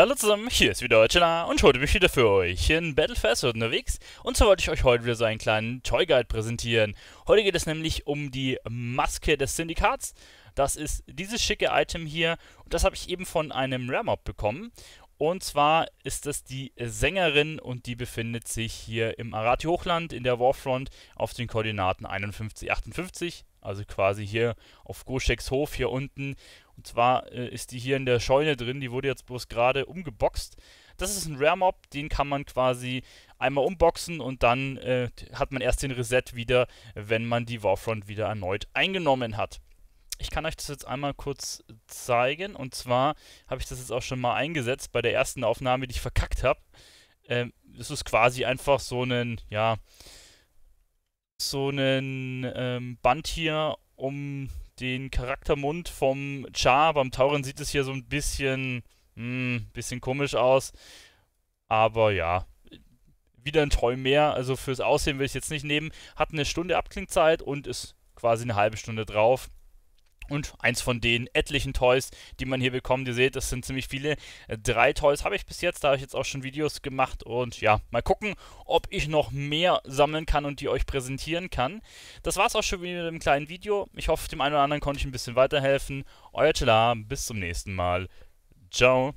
hallo zusammen, hier ist wieder Chilla und heute bin ich wieder für euch in Battlefest unterwegs und zwar wollte ich euch heute wieder so einen kleinen Toy Guide präsentieren. Heute geht es nämlich um die Maske des Syndikats. Das ist dieses schicke Item hier und das habe ich eben von einem Ramob bekommen. Und zwar ist das die Sängerin und die befindet sich hier im Arati Hochland in der Warfront auf den Koordinaten 51, 58, also quasi hier auf Goscheks Hof hier unten. Und zwar äh, ist die hier in der Scheune drin. Die wurde jetzt bloß gerade umgeboxt. Das ist ein Rare Mob, den kann man quasi einmal umboxen und dann äh, hat man erst den Reset wieder, wenn man die Warfront wieder erneut eingenommen hat. Ich kann euch das jetzt einmal kurz zeigen. Und zwar habe ich das jetzt auch schon mal eingesetzt bei der ersten Aufnahme, die ich verkackt habe. Ähm, das ist quasi einfach so ein, ja, so einen ähm, Band hier um den Charaktermund vom Char. Beim Tauren sieht es hier so ein bisschen, mh, hm, bisschen komisch aus. Aber ja, wieder ein Toll mehr. Also fürs Aussehen will ich jetzt nicht nehmen. Hat eine Stunde Abklingzeit und ist quasi eine halbe Stunde drauf. Und eins von den etlichen Toys, die man hier bekommt. Ihr seht, das sind ziemlich viele. Äh, drei Toys habe ich bis jetzt. Da habe ich jetzt auch schon Videos gemacht. Und ja, mal gucken, ob ich noch mehr sammeln kann und die euch präsentieren kann. Das war es auch schon wieder mit dem kleinen Video. Ich hoffe, dem einen oder anderen konnte ich ein bisschen weiterhelfen. Euer Telar, bis zum nächsten Mal. Ciao.